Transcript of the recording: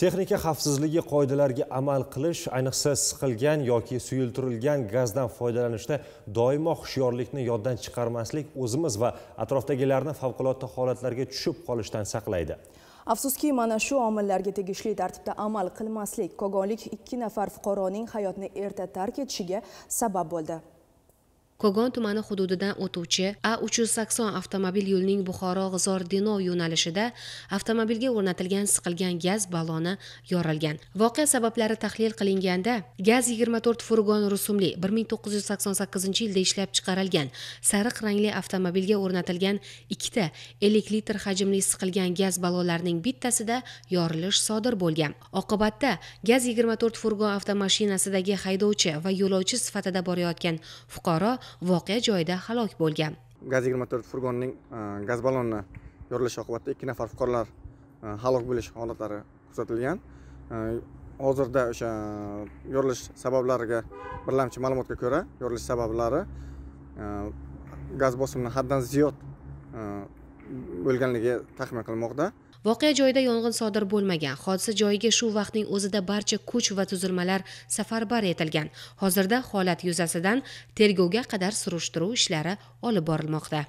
texnika xavfsizligi qoidalariga amal qilish ayniqsa siqilgan yoki suyultirilgan gazdan foydalanishda doimo hushyorlikni yoddan chiqarmaslik o'zimiz va atrofdagilarni favqulodda holatlarga tushib qolishdan saqlaydi afsuski mana shu omillarga tegishli tartibda amal qilmaslik kogonlik ikki nafar fuqaroning hayotni erta tark etishiga sabab bo'ldi kogon tumani hududidan o'tuvchi a uch yuz sakson avtomobil yo'lining buxoro g'izor denov yo'nalishida avtomobilga o'rnatilgan siqilgan gaz balloni yorilgan voqea sabablari tahlil qilinganda gaz yigirma to'rt furgon rusumli bir ming to'qqiz yuz sakson sakkizinchi yilda ishlab chiqarilgan sariq rangli avtomobilga o'rnatilgan ikkita ellik litr hajmli siqilgan gaz ballonlarining bittasida yorilish sodir bo'lgan oqibatda gaz yigirma to'rt furgon avtomashinasidagi haydovchi va yo'lovchi sifatida borayotgan fuqaro voqea joyida halok bo'lgan gaz yigirma to'rt e, gaz balloni yorilishi oqibatida ikki nafar fuqarolar e, halok bo'lish holatlari kuzatilgan e, hozirda o'sha yorilish sabablariga birlamchi ma'lumotga ko'ra yorilish sabablari gaz bosimini haddan ziyod bo'lganligi taxmin qilinmoqda voqea joyida yong'in sodir bo'lmagan hodisa joyiga shu vaqtning o'zida barcha kuch va tuzilmalar safarbar etilgan hozirda holat yuzasidan tergovga qadar surishtiruv ishlari olib borilmoqda